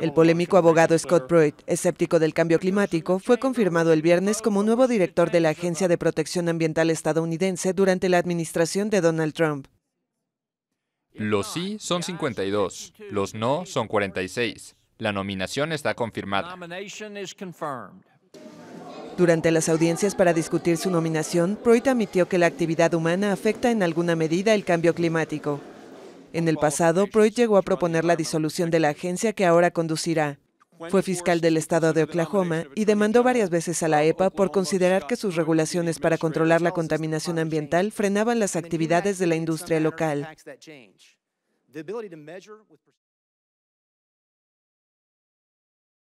El polémico abogado Scott Pruitt, escéptico del cambio climático, fue confirmado el viernes como nuevo director de la Agencia de Protección Ambiental estadounidense durante la administración de Donald Trump. Los sí son 52, los no son 46. La nominación está confirmada. Durante las audiencias para discutir su nominación, Pruitt admitió que la actividad humana afecta en alguna medida el cambio climático. En el pasado, Pruitt llegó a proponer la disolución de la agencia que ahora conducirá. Fue fiscal del estado de Oklahoma y demandó varias veces a la EPA por considerar que sus regulaciones para controlar la contaminación ambiental frenaban las actividades de la industria local.